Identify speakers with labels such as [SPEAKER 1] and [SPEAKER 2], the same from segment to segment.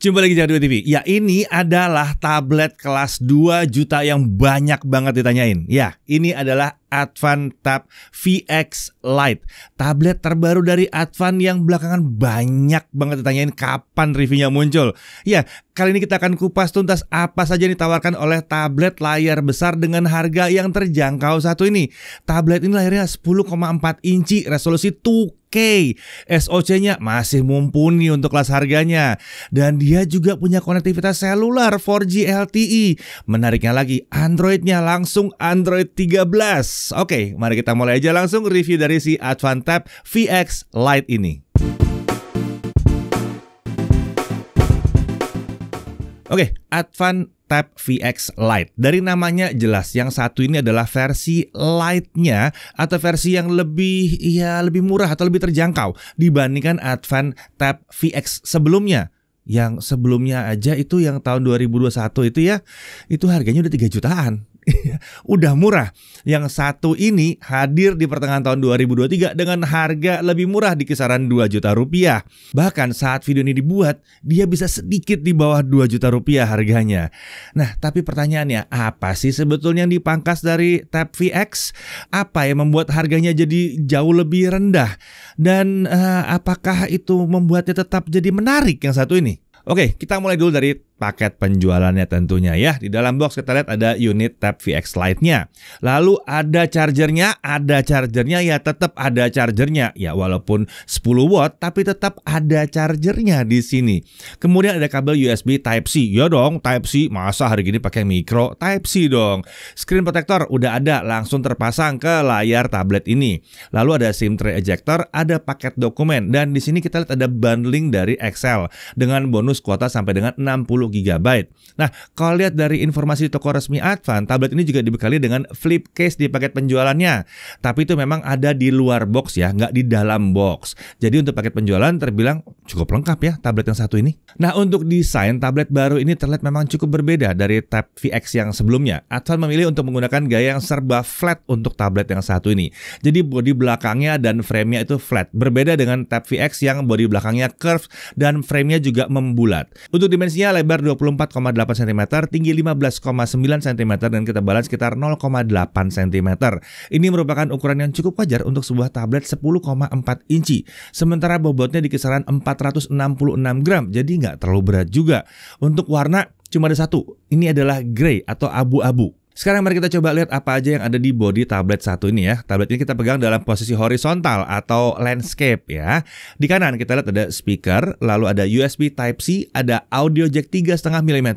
[SPEAKER 1] Jumpa lagi di Dua TV. Ya ini adalah tablet kelas 2 juta yang banyak banget ditanyain. Ya ini adalah Advan Tab VX Lite. Tablet terbaru dari Advan yang belakangan banyak banget ditanyain kapan reviewnya muncul. Ya, kali ini kita akan kupas tuntas apa saja yang ditawarkan oleh tablet layar besar dengan harga yang terjangkau satu ini. Tablet ini layarnya 10,4 inci, resolusi 2 K. SOC-nya masih mumpuni untuk kelas harganya. Dan dia juga punya konektivitas seluler 4G LTE. Menariknya lagi, Android-nya langsung Android 13. Oke, Oke, mari kita mulai aja langsung review dari si Advantab VX Lite ini. Oke, Advan Tab VX Lite. Dari namanya jelas, yang satu ini adalah versi Lite-nya atau versi yang lebih ya lebih murah atau lebih terjangkau dibandingkan Advan Tab VX sebelumnya. Yang sebelumnya aja itu yang tahun 2021 itu ya, itu harganya udah 3 jutaan. Iya. udah murah. Yang satu ini hadir di pertengahan tahun 2023 dengan harga lebih murah di kisaran 2 juta rupiah. Bahkan saat video ini dibuat, dia bisa sedikit di bawah 2 juta rupiah harganya. Nah, tapi pertanyaannya, apa sih sebetulnya yang dipangkas dari Tab VX? Apa yang membuat harganya jadi jauh lebih rendah? Dan uh, apakah itu membuatnya tetap jadi menarik yang satu ini? Oke, kita mulai dulu dari paket penjualannya tentunya ya. Di dalam box kita lihat ada unit tab VX Lite-nya. Lalu ada chargernya, ada chargernya ya tetap ada chargernya. Ya walaupun 10 watt tapi tetap ada chargernya di sini. Kemudian ada kabel USB Type-C. Ya dong Type-C, masa hari gini pakai micro Type-C dong. Screen protector udah ada, langsung terpasang ke layar tablet ini. Lalu ada SIM tray ejector, ada paket dokumen. Dan di sini kita lihat ada bundling dari Excel dengan bonus kuota sampai dengan 60 GB. Nah, kalau lihat dari informasi di toko resmi Advan, tablet ini juga dibekali dengan flip case di paket penjualannya. Tapi itu memang ada di luar box ya, nggak di dalam box. Jadi untuk paket penjualan terbilang cukup lengkap ya tablet yang satu ini. Nah, untuk desain tablet baru ini terlihat memang cukup berbeda dari Tab VX yang sebelumnya. Advan memilih untuk menggunakan gaya yang serba flat untuk tablet yang satu ini. Jadi bodi belakangnya dan frame-nya itu flat. Berbeda dengan Tab VX yang bodi belakangnya curve dan frame-nya juga membulat. Untuk dimensinya lebar lebar 24,8 cm, tinggi 15,9 cm, dan ketebalan sekitar 0,8 cm. Ini merupakan ukuran yang cukup wajar untuk sebuah tablet 10,4 inci, sementara bobotnya di kisaran 466 gram, jadi nggak terlalu berat juga. Untuk warna, cuma ada satu, ini adalah grey atau abu-abu. Sekarang mari kita coba lihat apa aja yang ada di body tablet satu ini ya. Tablet ini kita pegang dalam posisi horizontal atau landscape ya. Di kanan kita lihat ada speaker, lalu ada USB Type-C, ada audio jack 3,5 mm.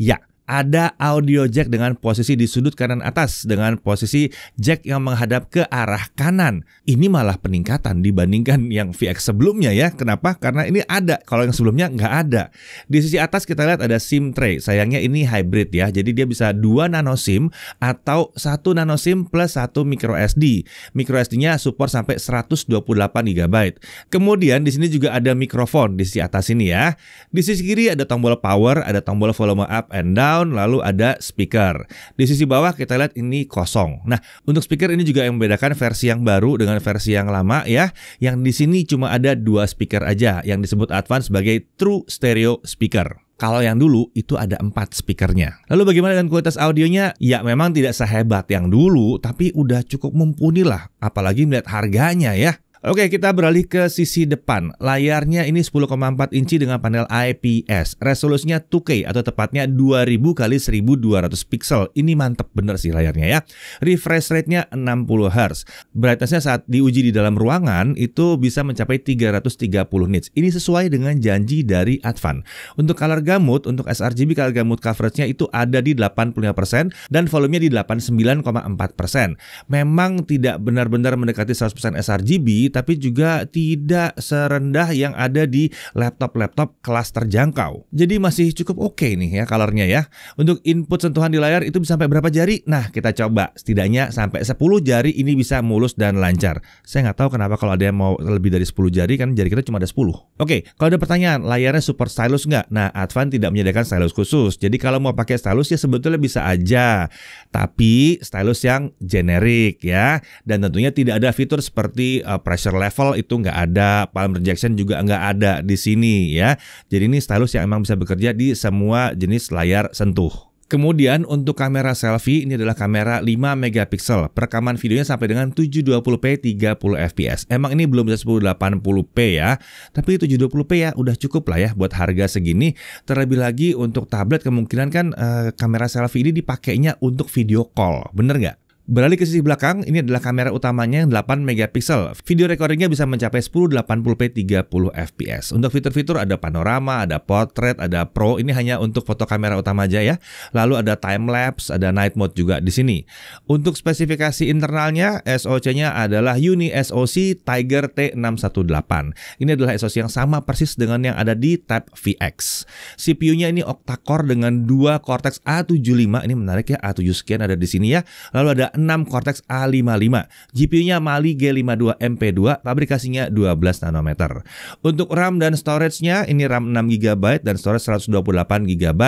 [SPEAKER 1] Ya, ada audio jack dengan posisi di sudut kanan atas dengan posisi jack yang menghadap ke arah kanan. Ini malah peningkatan dibandingkan yang VX sebelumnya ya. Kenapa? Karena ini ada. Kalau yang sebelumnya nggak ada. Di sisi atas kita lihat ada SIM tray. Sayangnya ini hybrid ya. Jadi dia bisa 2 nano SIM atau 1 nano SIM plus 1 micro SD. Micro SD-nya support sampai 128 GB. Kemudian di sini juga ada mikrofon di sisi atas ini ya. Di sisi kiri ada tombol power, ada tombol volume up and down sound, lalu ada speaker. Di sisi bawah kita lihat ini kosong. Nah, untuk speaker ini juga yang membedakan versi yang baru dengan versi yang lama ya. Yang di sini cuma ada dua speaker aja yang disebut Advance sebagai true stereo speaker. Kalau yang dulu itu ada empat speakernya. Lalu bagaimana dengan kualitas audionya? Ya memang tidak sehebat yang dulu, tapi udah cukup mumpuni lah. Apalagi melihat harganya ya. Oke, kita beralih ke sisi depan. Layarnya ini 10,4 inci dengan panel IPS. Resolusinya 2K atau tepatnya 2000 kali 1200 pixel. Ini mantep bener sih layarnya ya. Refresh rate-nya 60 Hz. Brightness-nya saat diuji di dalam ruangan itu bisa mencapai 330 nits. Ini sesuai dengan janji dari Advan. Untuk color gamut, untuk sRGB color gamut coverage-nya itu ada di 85% dan volumenya di 89,4%. Memang tidak benar-benar mendekati 100% sRGB, tapi juga tidak serendah yang ada di laptop-laptop kelas terjangkau. Jadi masih cukup oke okay nih ya colornya ya. Untuk input sentuhan di layar itu bisa sampai berapa jari? Nah, kita coba setidaknya sampai 10 jari ini bisa mulus dan lancar. Saya nggak tahu kenapa kalau ada yang mau lebih dari 10 jari kan jari kita cuma ada 10. Oke, okay, kalau ada pertanyaan, layarnya super stylus nggak? Nah, Advan tidak menyediakan stylus khusus. Jadi kalau mau pakai stylus ya sebetulnya bisa aja. Tapi stylus yang generik ya. Dan tentunya tidak ada fitur seperti uh, pressure level itu nggak ada, palm rejection juga nggak ada di sini ya. Jadi ini stylus yang emang bisa bekerja di semua jenis layar sentuh. Kemudian untuk kamera selfie ini adalah kamera 5 megapiksel. Perekaman videonya sampai dengan 720p 30 fps. Emang ini belum bisa 1080p ya, tapi 720p ya udah cukup lah ya buat harga segini. Terlebih lagi untuk tablet kemungkinan kan eh, kamera selfie ini dipakainya untuk video call, bener nggak? Beralih ke sisi belakang, ini adalah kamera utamanya yang 8 megapiksel. Video recordingnya bisa mencapai 1080p 30 fps. Untuk fitur-fitur ada panorama, ada portrait, ada pro. Ini hanya untuk foto kamera utama aja ya. Lalu ada time lapse, ada night mode juga di sini. Untuk spesifikasi internalnya, SoC-nya adalah Uni SoC Tiger T618. Ini adalah SoC yang sama persis dengan yang ada di Tab VX. CPU-nya ini octa-core dengan dua Cortex A75. Ini menarik ya, A7 sekian ada di sini ya. Lalu ada 6 Cortex A55, GPU-nya Mali G52 MP2, fabrikasinya 12 nanometer. Untuk RAM dan storage-nya ini RAM 6 GB dan storage 128 GB.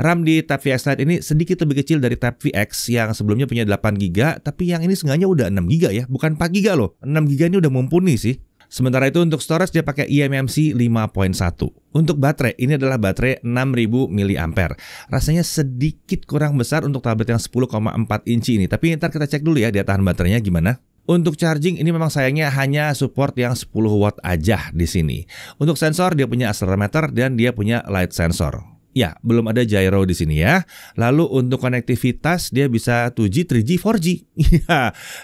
[SPEAKER 1] RAM di Tab VX Lite ini sedikit lebih kecil dari Tab VX yang sebelumnya punya 8 GB, tapi yang ini sengaja udah 6 GB ya, bukan 4 GB loh. 6 GB ini udah mumpuni sih. Sementara itu untuk storage dia pakai eMMC 5.1. Untuk baterai, ini adalah baterai 6000 mAh. Rasanya sedikit kurang besar untuk tablet yang 10,4 inci ini, tapi ntar kita cek dulu ya dia tahan baterainya gimana. Untuk charging ini memang sayangnya hanya support yang 10 watt aja di sini. Untuk sensor dia punya accelerometer dan dia punya light sensor. Ya, belum ada gyro di sini ya. Lalu untuk konektivitas dia bisa 2G, 3G, 4G.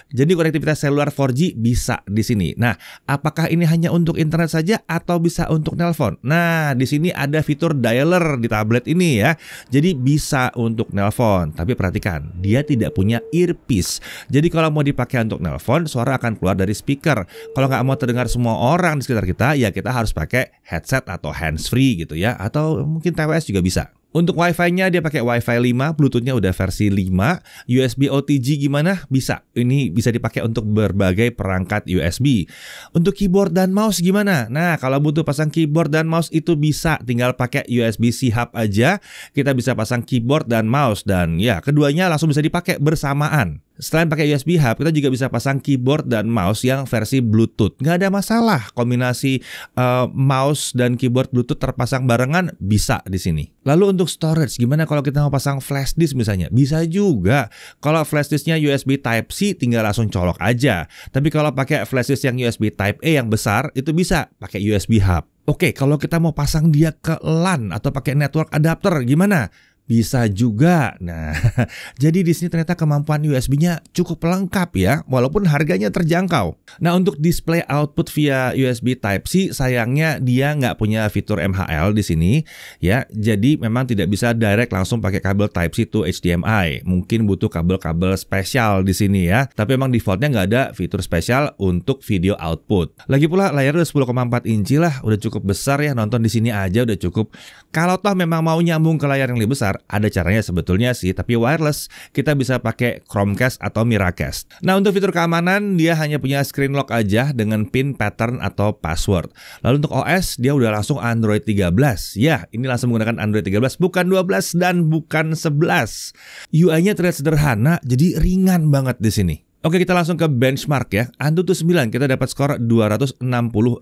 [SPEAKER 1] Jadi konektivitas seluler 4G bisa di sini. Nah, apakah ini hanya untuk internet saja atau bisa untuk nelpon? Nah, di sini ada fitur dialer di tablet ini ya. Jadi bisa untuk nelpon. Tapi perhatikan, dia tidak punya earpiece. Jadi kalau mau dipakai untuk nelpon, suara akan keluar dari speaker. Kalau nggak mau terdengar semua orang di sekitar kita, ya kita harus pakai headset atau handsfree gitu ya. Atau mungkin TWS juga juga bisa. Untuk WiFi-nya dia pakai WiFi 5, Bluetooth-nya udah versi 5, USB OTG gimana? Bisa. Ini bisa dipakai untuk berbagai perangkat USB. Untuk keyboard dan mouse gimana? Nah, kalau butuh pasang keyboard dan mouse itu bisa, tinggal pakai USB-C hub aja. Kita bisa pasang keyboard dan mouse dan ya, keduanya langsung bisa dipakai bersamaan. Selain pakai USB hub, kita juga bisa pasang keyboard dan mouse yang versi Bluetooth. Nggak ada masalah kombinasi uh, mouse dan keyboard Bluetooth terpasang barengan bisa di sini. Lalu untuk storage, gimana kalau kita mau pasang flash disk misalnya? Bisa juga. Kalau flash disknya USB Type C, tinggal langsung colok aja. Tapi kalau pakai flash disk yang USB Type A e yang besar, itu bisa pakai USB hub. Oke, kalau kita mau pasang dia ke LAN atau pakai network adapter, gimana? bisa juga. Nah, jadi di sini ternyata kemampuan USB-nya cukup lengkap ya, walaupun harganya terjangkau. Nah, untuk display output via USB Type-C, sayangnya dia nggak punya fitur MHL di sini ya, jadi memang tidak bisa direct langsung pakai kabel Type-C to HDMI. Mungkin butuh kabel-kabel spesial di sini ya, tapi memang defaultnya nggak ada fitur spesial untuk video output. Lagi pula layar udah 10,4 inci lah, udah cukup besar ya, nonton di sini aja udah cukup. Kalau toh memang mau nyambung ke layar yang lebih besar, ada caranya sebetulnya sih, tapi wireless kita bisa pakai Chromecast atau Miracast. Nah, untuk fitur keamanan dia hanya punya screen lock aja dengan pin pattern atau password. Lalu untuk OS dia udah langsung Android 13. Ya, ini langsung menggunakan Android 13 bukan 12 dan bukan 11. UI-nya terlihat sederhana jadi ringan banget di sini. Oke kita langsung ke benchmark ya. Antutu 9 kita dapat skor 260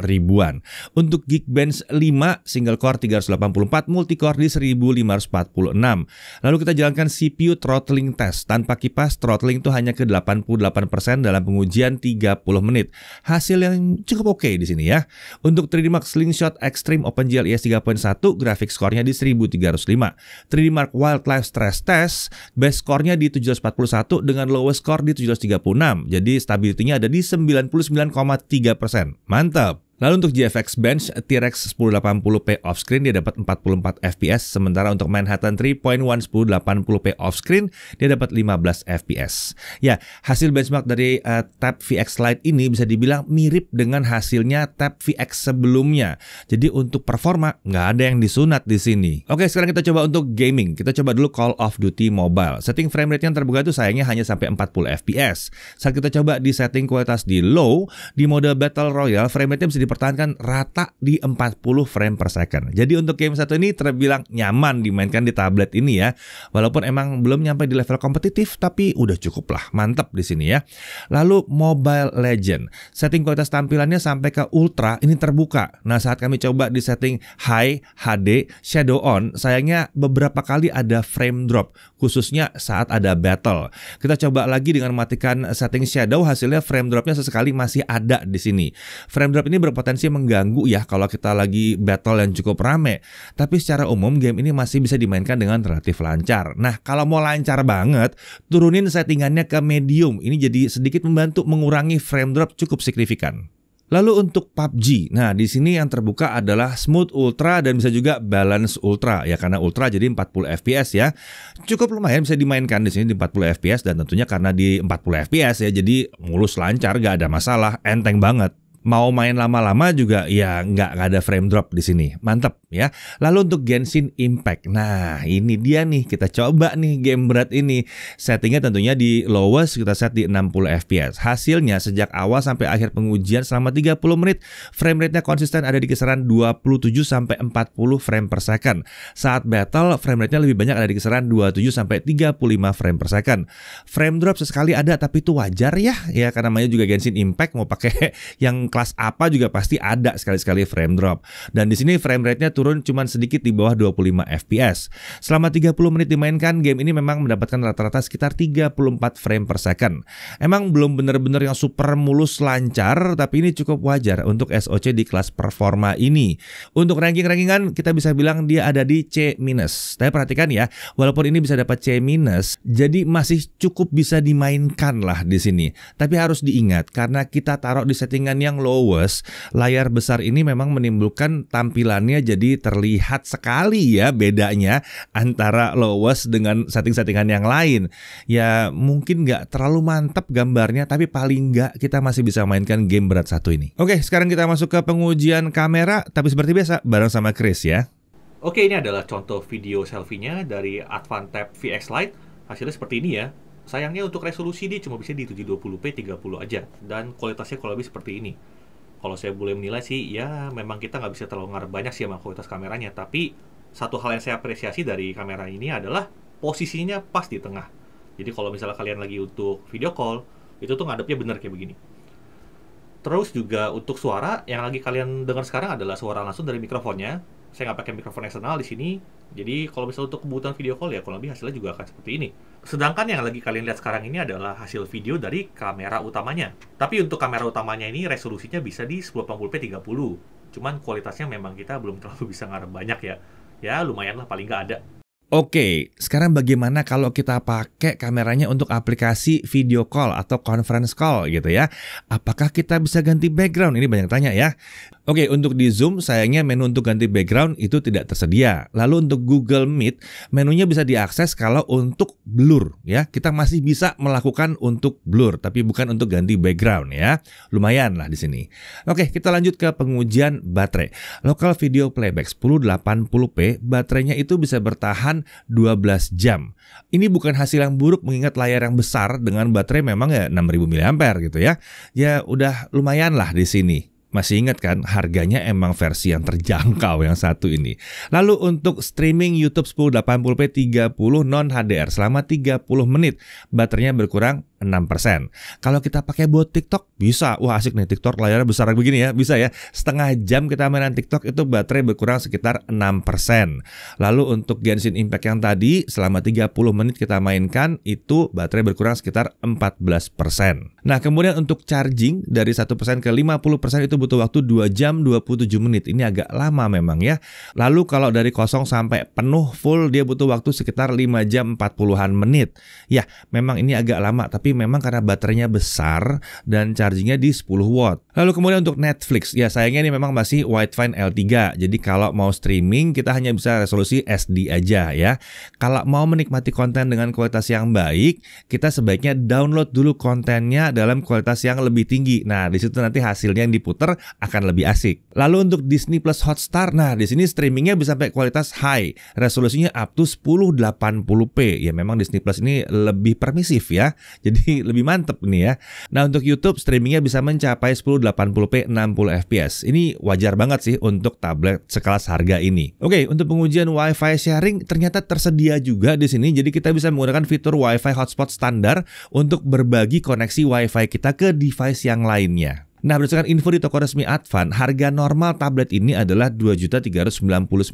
[SPEAKER 1] ribuan. Untuk Geekbench 5 single core 384 multi core di 1546. Lalu kita jalankan CPU throttling test. Tanpa kipas throttling itu hanya ke 88% dalam pengujian 30 menit. Hasil yang cukup oke okay di sini ya. Untuk 3D Max Slingshot Extreme OpenGL ES 3.1 grafik skornya di 1305. 3D Mark Wildlife Stress Test base skornya di 741 dengan lowest score di 730 36. Jadi stability-nya ada di 99,3%. Mantap. Lalu untuk GFX Bench, T-Rex 1080p offscreen dia dapat 44 fps, sementara untuk Manhattan 3.1 1080p offscreen dia dapat 15 fps. Ya, hasil benchmark dari uh, Tab VX Lite ini bisa dibilang mirip dengan hasilnya Tab VX sebelumnya. Jadi untuk performa nggak ada yang disunat di sini. Oke, sekarang kita coba untuk gaming. Kita coba dulu Call of Duty Mobile. Setting frame rate yang terbuka itu sayangnya hanya sampai 40 fps. Saat kita coba di setting kualitas di low, di mode Battle Royale frame rate bisa dipertahankan rata di 40 frame per second. Jadi untuk game satu ini terbilang nyaman dimainkan di tablet ini ya. Walaupun emang belum nyampe di level kompetitif tapi udah cukup lah, mantap di sini ya. Lalu Mobile Legend. Setting kualitas tampilannya sampai ke ultra ini terbuka. Nah, saat kami coba di setting high HD shadow on, sayangnya beberapa kali ada frame drop khususnya saat ada battle. Kita coba lagi dengan matikan setting shadow hasilnya frame dropnya sesekali masih ada di sini. Frame drop ini ber berpotensi mengganggu ya kalau kita lagi battle yang cukup rame. Tapi secara umum game ini masih bisa dimainkan dengan relatif lancar. Nah, kalau mau lancar banget, turunin settingannya ke medium. Ini jadi sedikit membantu mengurangi frame drop cukup signifikan. Lalu untuk PUBG, nah di sini yang terbuka adalah Smooth Ultra dan bisa juga Balance Ultra ya karena Ultra jadi 40 fps ya. Cukup lumayan bisa dimainkan di sini di 40 fps dan tentunya karena di 40 fps ya jadi mulus lancar gak ada masalah, enteng banget mau main lama-lama juga ya nggak ada frame drop di sini. Mantap ya. Lalu untuk Genshin Impact. Nah, ini dia nih kita coba nih game berat ini. Settingnya tentunya di lowest kita set di 60 FPS. Hasilnya sejak awal sampai akhir pengujian selama 30 menit frame rate-nya konsisten ada di kisaran 27 sampai 40 frame per second. Saat battle frame rate-nya lebih banyak ada di kisaran 27 sampai 35 frame per second. Frame drop sesekali ada tapi itu wajar ya ya karena namanya juga Genshin Impact mau pakai yang kelas apa juga pasti ada sekali-sekali frame drop. Dan di sini frame rate-nya turun cuma sedikit di bawah 25 FPS. Selama 30 menit dimainkan, game ini memang mendapatkan rata-rata sekitar 34 frame per second. Emang belum bener-bener yang super mulus lancar, tapi ini cukup wajar untuk SOC di kelas performa ini. Untuk ranking-rankingan, kita bisa bilang dia ada di C-. minus Tapi perhatikan ya, walaupun ini bisa dapat C-, minus jadi masih cukup bisa dimainkan lah di sini. Tapi harus diingat, karena kita taruh di settingan yang yang lowest, layar besar ini memang menimbulkan tampilannya jadi terlihat sekali ya bedanya antara lowest dengan setting-settingan yang lain. Ya mungkin nggak terlalu mantap gambarnya, tapi paling nggak kita masih bisa mainkan game berat satu ini. Oke, sekarang kita masuk ke pengujian kamera, tapi seperti biasa bareng sama Chris ya. Oke, ini adalah contoh video selfie-nya dari Advantech VX Lite. Hasilnya seperti ini ya. Sayangnya untuk resolusi dia cuma bisa di 720p 30 aja dan kualitasnya kalau lebih seperti ini. Kalau saya boleh menilai sih ya memang kita nggak bisa terlalu ngarep banyak sih sama kualitas kameranya tapi satu hal yang saya apresiasi dari kamera ini adalah posisinya pas di tengah. Jadi kalau misalnya kalian lagi untuk video call itu tuh ngadepnya bener kayak begini. Terus juga untuk suara yang lagi kalian dengar sekarang adalah suara langsung dari mikrofonnya. Saya nggak pakai mikrofon eksternal di sini. Jadi kalau misalnya untuk kebutuhan video call ya kalau lebih hasilnya juga akan seperti ini. Sedangkan yang lagi kalian lihat sekarang ini adalah hasil video dari kamera utamanya. Tapi untuk kamera utamanya ini resolusinya bisa di 1080p 30. Cuman kualitasnya memang kita belum terlalu bisa ngarep banyak ya. Ya lumayan lah paling nggak ada. Oke, sekarang bagaimana kalau kita pakai kameranya untuk aplikasi video call atau conference call gitu ya? Apakah kita bisa ganti background? Ini banyak tanya ya. Oke, untuk di Zoom sayangnya menu untuk ganti background itu tidak tersedia. Lalu untuk Google Meet, menunya bisa diakses kalau untuk blur ya. Kita masih bisa melakukan untuk blur tapi bukan untuk ganti background ya. Lumayan lah di sini. Oke, kita lanjut ke pengujian baterai. Local video playback 1080p baterainya itu bisa bertahan bertahan 12 jam. Ini bukan hasil yang buruk mengingat layar yang besar dengan baterai memang ya 6000 mAh gitu ya. Ya udah lumayan lah di sini. Masih ingat kan harganya emang versi yang terjangkau yang satu ini. Lalu untuk streaming YouTube 1080p 30 non HDR selama 30 menit baterainya berkurang 6%. Kalau kita pakai buat TikTok bisa. Wah, asik nih TikTok layarnya besar begini ya. Bisa ya. Setengah jam kita mainan TikTok itu baterai berkurang sekitar 6%. Lalu untuk Genshin Impact yang tadi selama 30 menit kita mainkan itu baterai berkurang sekitar 14%. Nah, kemudian untuk charging dari 1% ke 50% itu butuh waktu 2 jam 27 menit. Ini agak lama memang ya. Lalu kalau dari kosong sampai penuh full dia butuh waktu sekitar 5 jam 40-an menit. Ya, memang ini agak lama tapi tapi memang karena baterainya besar dan chargingnya di 10 watt. Lalu kemudian untuk Netflix, ya sayangnya ini memang masih widevine L3, jadi kalau mau streaming kita hanya bisa resolusi SD aja ya. Kalau mau menikmati konten dengan kualitas yang baik, kita sebaiknya download dulu kontennya dalam kualitas yang lebih tinggi. Nah, di situ nanti hasilnya yang diputer akan lebih asik. Lalu untuk Disney Plus Hotstar, nah di sini streamingnya bisa sampai kualitas high, resolusinya up to 1080p. Ya memang Disney Plus ini lebih permisif ya. Jadi jadi lebih mantep nih ya. Nah untuk YouTube streamingnya bisa mencapai 1080p 60 fps. Ini wajar banget sih untuk tablet sekelas harga ini. Oke, untuk pengujian WiFi sharing ternyata tersedia juga di sini. Jadi kita bisa menggunakan fitur WiFi hotspot standar untuk berbagi koneksi WiFi kita ke device yang lainnya. Nah, berdasarkan info di toko resmi Advan, harga normal tablet ini adalah 2.399.000.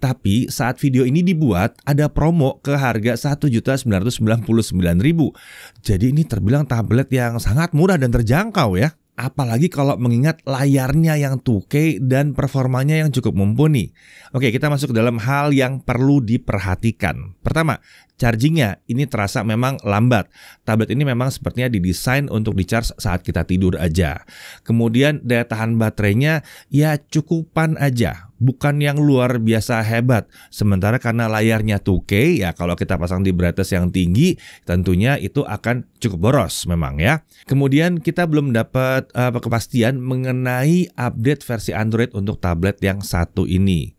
[SPEAKER 1] Tapi saat video ini dibuat, ada promo ke harga 1.999.000. Jadi ini terbilang tablet yang sangat murah dan terjangkau ya. Apalagi kalau mengingat layarnya yang 2K dan performanya yang cukup mumpuni. Oke, kita masuk ke dalam hal yang perlu diperhatikan. Pertama, Chargingnya ini terasa memang lambat. Tablet ini memang sepertinya didesain untuk dicharge saat kita tidur aja. Kemudian daya tahan baterainya ya cukupan aja, bukan yang luar biasa hebat. Sementara karena layarnya 2K, ya kalau kita pasang di brightness yang tinggi, tentunya itu akan cukup boros memang ya. Kemudian kita belum dapat uh, kepastian mengenai update versi Android untuk tablet yang satu ini.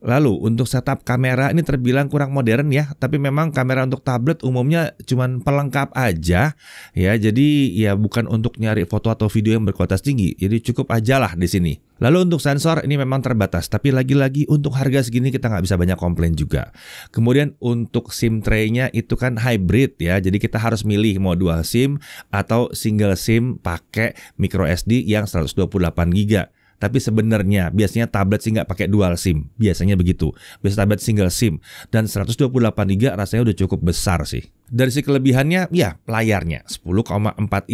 [SPEAKER 1] Lalu untuk setup kamera ini terbilang kurang modern ya, tapi memang kamera untuk tablet umumnya cuman pelengkap aja ya. Jadi ya bukan untuk nyari foto atau video yang berkualitas tinggi. Jadi cukup aja lah di sini. Lalu untuk sensor ini memang terbatas, tapi lagi-lagi untuk harga segini kita nggak bisa banyak komplain juga. Kemudian untuk SIM tray-nya itu kan hybrid ya, jadi kita harus milih mau dual SIM atau single SIM pakai micro SD yang 128 GB. Tapi sebenarnya biasanya tablet sih nggak pakai dual SIM. Biasanya begitu. Biasa tablet single SIM. Dan 128 GB rasanya udah cukup besar sih. Dari si kelebihannya, ya layarnya 10,4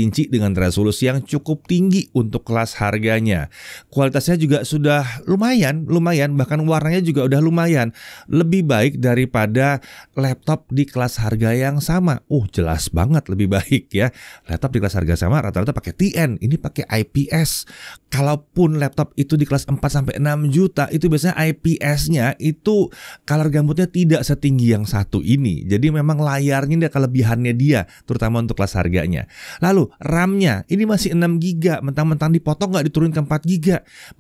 [SPEAKER 1] inci dengan resolusi yang cukup tinggi untuk kelas harganya. Kualitasnya juga sudah lumayan, lumayan bahkan warnanya juga udah lumayan. Lebih baik daripada laptop di kelas harga yang sama. Uh, jelas banget lebih baik ya. Laptop di kelas harga sama rata-rata pakai TN, ini pakai IPS. Kalaupun laptop itu di kelas 4 sampai 6 juta, itu biasanya IPS-nya itu color gambutnya tidak setinggi yang satu ini. Jadi memang layarnya ada kelebihannya dia, terutama untuk kelas harganya. Lalu RAM-nya ini masih 6 GB, mentang-mentang dipotong nggak diturunkan 4 GB,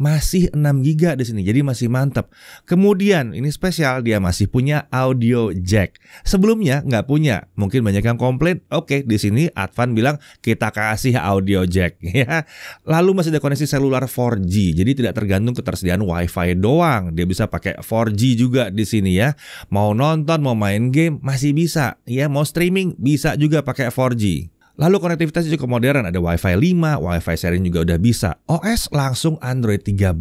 [SPEAKER 1] masih 6 GB di sini. Jadi masih mantap. Kemudian ini spesial dia masih punya audio jack. Sebelumnya nggak punya. Mungkin banyak yang komplain. Oke, di sini Advan bilang kita kasih audio jack ya. Lalu masih ada koneksi seluler 4G. Jadi tidak tergantung ketersediaan WiFi doang. Dia bisa pakai 4G juga di sini ya. Mau nonton, mau main game masih bisa. Ya, mau streaming bisa juga pakai 4G. Lalu konektivitasnya cukup modern, ada WiFi 5, WiFi sharing juga udah bisa. OS langsung Android 13.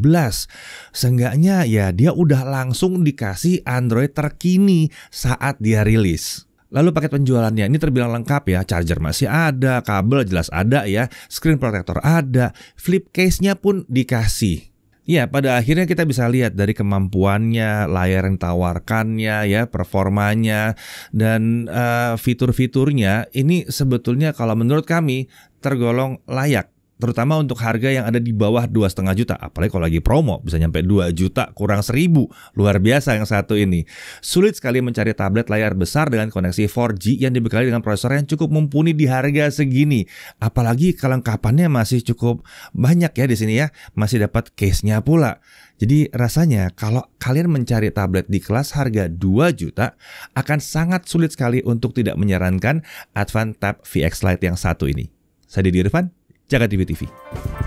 [SPEAKER 1] Seenggaknya ya dia udah langsung dikasih Android terkini saat dia rilis. Lalu paket penjualannya ini terbilang lengkap ya, charger masih ada, kabel jelas ada ya, screen protector ada, flip case-nya pun dikasih. Ya, pada akhirnya kita bisa lihat dari kemampuannya, layar yang tawarkannya, ya performanya, dan uh, fitur-fiturnya. Ini sebetulnya kalau menurut kami tergolong layak terutama untuk harga yang ada di bawah dua setengah juta apalagi kalau lagi promo bisa nyampe 2 juta kurang seribu luar biasa yang satu ini sulit sekali mencari tablet layar besar dengan koneksi 4G yang dibekali dengan prosesor yang cukup mumpuni di harga segini apalagi kelengkapannya masih cukup banyak ya di sini ya masih dapat case-nya pula jadi rasanya kalau kalian mencari tablet di kelas harga 2 juta akan sangat sulit sekali untuk tidak menyarankan Advan Tab VX Lite yang satu ini saya Didi Irfan TV TV